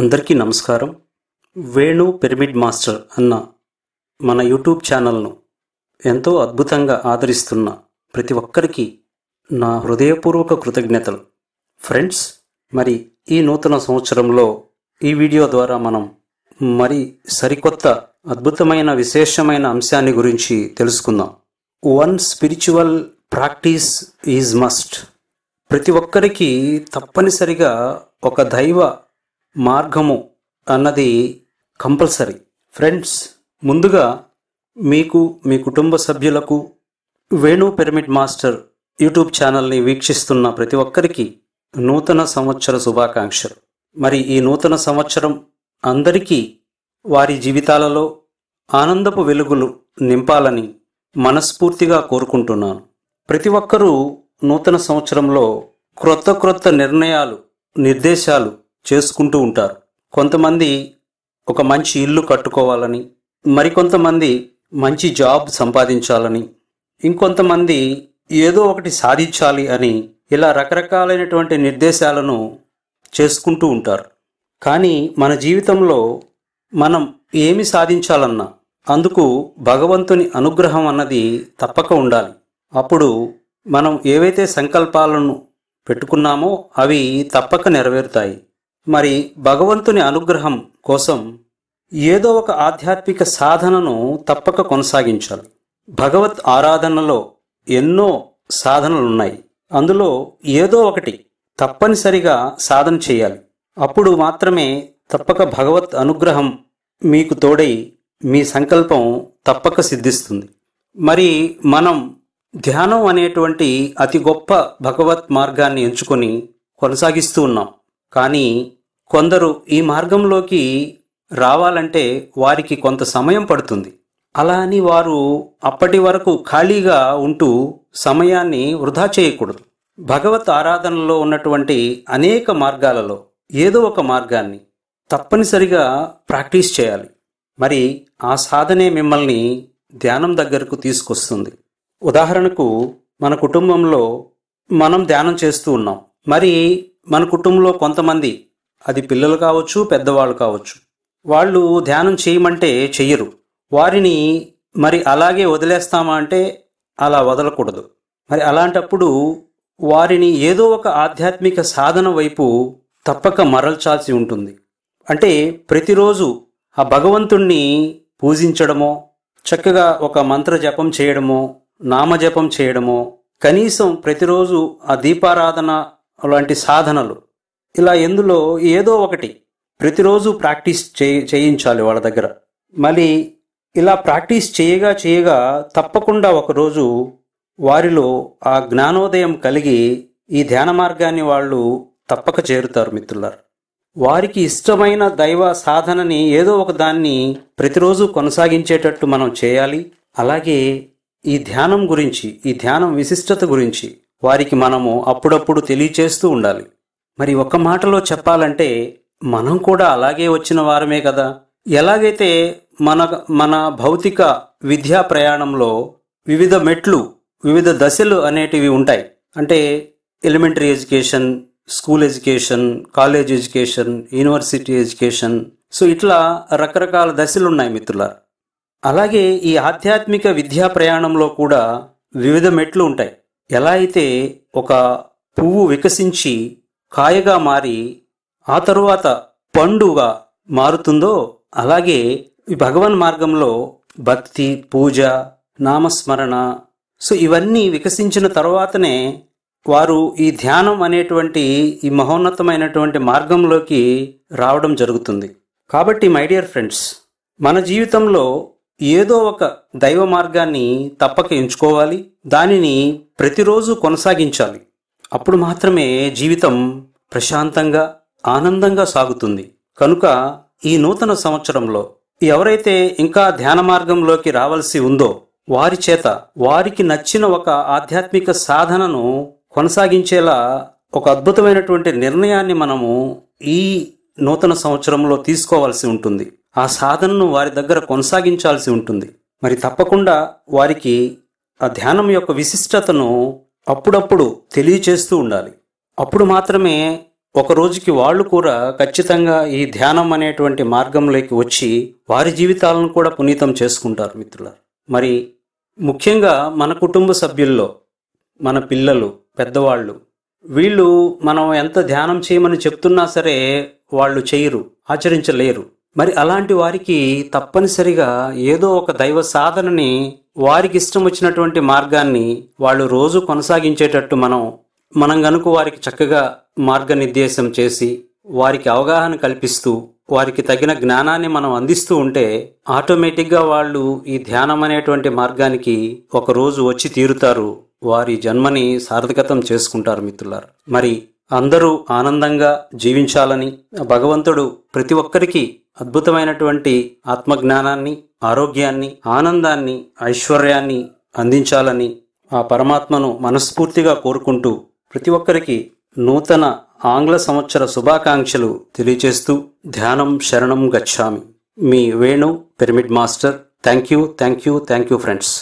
అందరికీ నమస్కారం Venu pyramid master అన్న మన యూట్యూబ్ ఛానల్ను ఎంతో అద్భుతంగా ఆదరిస్తున్న ప్రతి ఒక్కరికి నా హృదయపూర్వక కృతజ్ఞతలు ఫ్రెండ్స్ మరి ఈ నూతన సంవత్సరంలో ఈ వీడియో ద్వారా మనం మరి సరికొత్త అద్భుతమైన విశేషమైన అంశాన్ని గురించి తెలుసుకుందాం one spiritual practice is must ప్రతి ఒక్కరికి తప్పనిసరిగా ఒక దైవ మార్గము అన్నది కంపల్సరీ ఫ్రెండ్స్ ముందుగా మీకు మీ కుటుంబ సభ్యులకు వేణు పిరమిడ్ మాస్టర్ యూట్యూబ్ ఛానల్ని వీక్షిస్తున్న ప్రతి ఒక్కరికి నూతన సంవత్సర శుభాకాంక్షలు మరి ఈ నూతన సంవత్సరం అందరికీ వారి జీవితాలలో ఆనందపు వెలుగులు నింపాలని మనస్ఫూర్తిగా కోరుకుంటున్నాను ప్రతి ఒక్కరూ నూతన సంవత్సరంలో క్రొత్త క్రొత్త నిర్ణయాలు నిర్దేశాలు చేసుకుంటూ ఉంటారు కొంతమంది ఒక మంచి ఇల్లు కట్టుకోవాలని మరికొంతమంది మంచి జాబ్ సంపాదించాలని ఇంకొంతమంది ఏదో ఒకటి సాధించాలి అని ఇలా రకరకాలైనటువంటి నిర్దేశాలను చేసుకుంటూ ఉంటారు కానీ మన జీవితంలో మనం ఏమి సాధించాలన్నా అందుకు భగవంతుని అనుగ్రహం అన్నది తప్పక ఉండాలి అప్పుడు మనం ఏవైతే సంకల్పాలను పెట్టుకున్నామో అవి తప్పక నెరవేరుతాయి మరి భగవంతుని అనుగ్రహం కోసం ఏదో ఒక ఆధ్యాత్మిక సాధనను తప్పక కొనసాగించాలి భగవత్ ఆరాధనలో ఎన్నో సాధనలున్నాయి అందులో ఏదో ఒకటి తప్పనిసరిగా సాధన చేయాలి అప్పుడు మాత్రమే తప్పక భగవత్ అనుగ్రహం మీకు తోడై మీ సంకల్పం తప్పక సిద్ధిస్తుంది మరి మనం ధ్యానం అనేటువంటి అతి గొప్ప భగవత్ మార్గాన్ని ఎంచుకొని కొనసాగిస్తూ ఉన్నాం కానీ కొందరు ఈ మార్గంలోకి రావాలంటే వారికి కొంత సమయం పడుతుంది అలా అని వారు అప్పటి వరకు ఖాళీగా ఉంటూ సమయాన్ని వృధా చేయకూడదు భగవత్ ఆరాధనలో ఉన్నటువంటి అనేక మార్గాలలో ఏదో ఒక మార్గాన్ని తప్పనిసరిగా ప్రాక్టీస్ చేయాలి మరి ఆ సాధనే మిమ్మల్ని ధ్యానం దగ్గరకు తీసుకొస్తుంది ఉదాహరణకు మన కుటుంబంలో మనం ధ్యానం చేస్తూ ఉన్నాం మరి మన కుటుంబంలో కొంతమంది అది పిల్లలు కావచ్చు పెద్దవాళ్ళు కావచ్చు వాళ్ళు ధ్యానం చేయమంటే చెయ్యరు వారిని మరి అలాగే వదిలేస్తామా అంటే అలా వదలకూడదు మరి అలాంటప్పుడు వారిని ఏదో ఒక ఆధ్యాత్మిక సాధన వైపు తప్పక మరల్చాల్సి ఉంటుంది అంటే ప్రతిరోజు ఆ భగవంతుణ్ణి పూజించడమో చక్కగా ఒక మంత్ర జపం చేయడమో నామజపం చేయడమో కనీసం ప్రతిరోజు ఆ దీపారాధన అలాంటి సాధనలు ఇలా ఎందులో ఏదో ఒకటి ప్రతిరోజు ప్రాక్టీస్ చేయించాలి వాళ్ళ దగ్గర మళ్ళీ ఇలా ప్రాక్టీస్ చేయగా చేయగా తప్పకుండా ఒకరోజు వారిలో ఆ జ్ఞానోదయం కలిగి ఈ ధ్యాన మార్గాన్ని వాళ్ళు తప్పక చేరుతారు మిత్రులారు వారికి ఇష్టమైన దైవ సాధనని ఏదో ఒక దాన్ని ప్రతిరోజు కొనసాగించేటట్టు మనం చేయాలి అలాగే ఈ ధ్యానం గురించి ఈ ధ్యానం విశిష్టత గురించి వారికి మనము అప్పుడప్పుడు తెలియచేస్తూ ఉండాలి మరి ఒక మాటలో చెప్పాలంటే మనం కూడా అలాగే వచ్చిన వారమే కదా ఎలాగైతే మన మన భౌతిక విద్యా ప్రయాణంలో వివిధ మెట్లు వివిధ దశలు అనేటివి ఉంటాయి అంటే elementary education school education college education university education so ఇట్లా రకరకాల దశలు ఉన్నాయి మిత్రుల అలాగే ఈ ఆధ్యాత్మిక విద్యా ప్రయాణంలో కూడా వివిధ మెట్లు ఉంటాయి ఎలా అయితే ఒక పువ్వు వికసించి కాయగా మారి ఆ తరువాత పండుగా మారుతుందో అలాగే భగవన్ మార్గంలో భక్తి పూజ నామస్మరణ సో ఇవన్నీ వికసించిన తర్వాతనే వారు ఈ ధ్యానం అనేటువంటి ఈ మహోన్నతమైనటువంటి మార్గంలోకి రావడం జరుగుతుంది కాబట్టి మై డియర్ ఫ్రెండ్స్ మన జీవితంలో ఏదో ఒక దైవ మార్గాన్ని తప్పక ఎంచుకోవాలి దానిని ప్రతిరోజు కొనసాగించాలి అప్పుడు మాత్రమే జీవితం ప్రశాంతంగా ఆనందంగా సాగుతుంది కనుక ఈ నూతన సంవత్సరంలో ఎవరైతే ఇంకా ధ్యాన మార్గంలోకి రావాల్సి ఉందో వారి చేత వారికి నచ్చిన ఒక ఆధ్యాత్మిక సాధనను కొనసాగించేలా ఒక అద్భుతమైనటువంటి నిర్ణయాన్ని మనము ఈ నూతన సంవత్సరంలో తీసుకోవాల్సి ఉంటుంది ఆ సాధనను వారి దగ్గర కొనసాగించాల్సి ఉంటుంది మరి తప్పకుండా వారికి ఆ ధ్యానం యొక్క విశిష్టతను అప్పుడప్పుడు తెలియచేస్తూ ఉండాలి అప్పుడు మాత్రమే ఒక రోజుకి వాళ్ళు కూడా ఖచ్చితంగా ఈ ధ్యానం అనేటువంటి మార్గంలోకి వచ్చి వారి జీవితాలను కూడా పునీతం చేసుకుంటారు మిత్రుల మరి ముఖ్యంగా మన కుటుంబ సభ్యుల్లో మన పిల్లలు పెద్దవాళ్ళు వీళ్ళు మనం ఎంత ధ్యానం చేయమని చెప్తున్నా సరే వాళ్ళు చేయరు ఆచరించలేరు మరి అలాంటి వారికి తప్పనిసరిగా ఏదో ఒక దైవ సాధనని వారికి ఇష్టం వచ్చినటువంటి మార్గాన్ని వాళ్ళు రోజు కొనసాగించేటట్టు మనం మనం గనుక వారికి చక్కగా మార్గనిర్దేశం చేసి వారికి అవగాహన కల్పిస్తూ వారికి తగిన జ్ఞానాన్ని మనం అందిస్తూ ఉంటే ఆటోమేటిక్గా వాళ్ళు ఈ ధ్యానం అనేటువంటి మార్గానికి ఒకరోజు వచ్చి తీరుతారు వారి జన్మని సార్థకతం చేసుకుంటారు మిత్రులారు మరి అందరూ ఆనందంగా జీవించాలని భగవంతుడు ప్రతి ఒక్కరికి అద్భుతమైనటువంటి ఆత్మజ్ఞానాన్ని ఆరోగ్యాన్ని ఆనందాన్ని ఐశ్వర్యాన్ని అందించాలని ఆ పరమాత్మను మనస్ఫూర్తిగా కోరుకుంటూ ప్రతి ఒక్కరికి నూతన ఆంగ్ల సంవత్సర శుభాకాంక్షలు తెలియచేస్తూ ధ్యానం శరణం గచ్చామి మీ Venu pyramid master thank you thank you thank you friends